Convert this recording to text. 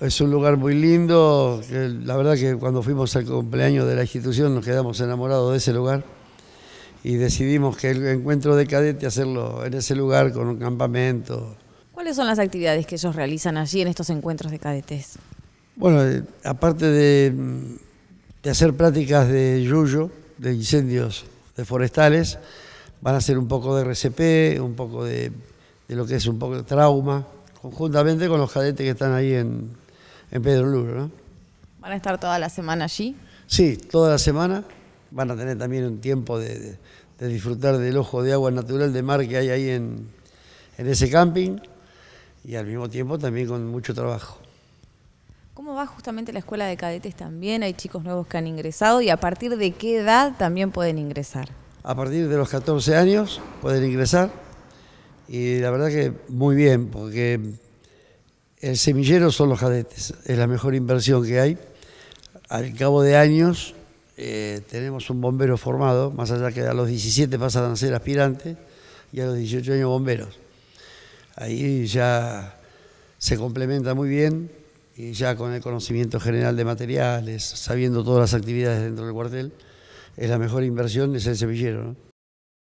Es un lugar muy lindo. La verdad que cuando fuimos al cumpleaños de la institución nos quedamos enamorados de ese lugar y decidimos que el encuentro de cadete hacerlo en ese lugar con un campamento. ¿Cuáles son las actividades que ellos realizan allí en estos encuentros de cadetes? Bueno, eh, aparte mm, de, hacer prácticas de yuyo, de incendios de forestales, van a hacer un poco de RCP, un poco de, de lo que es un poco de trauma, conjuntamente con los cadetes que están ahí en, en Pedro Luro. ¿no? ¿Van a estar toda la semana allí? Sí, toda la semana. Van a tener también un tiempo de, disfrutar del ojo de agua natural de mar que hay ahí en, en ese camping y al mismo tiempo también con mucho trabajo. ¿Cómo va justamente la escuela de cadetes también? Hay chicos nuevos que han ingresado y a partir de qué edad también pueden ingresar. A partir de los 14 años pueden ingresar y la verdad que muy bien porque el semillero son los jadetes, es la mejor inversión que hay. Al cabo de años eh, tenemos un bombero formado, más allá que a los 17 pasan a ser aspirantes y a los 18 años bomberos. Ahí ya se complementa muy bien y ya con el conocimiento general de materiales, sabiendo todas las actividades dentro del cuartel, es la mejor inversión, es el semillero.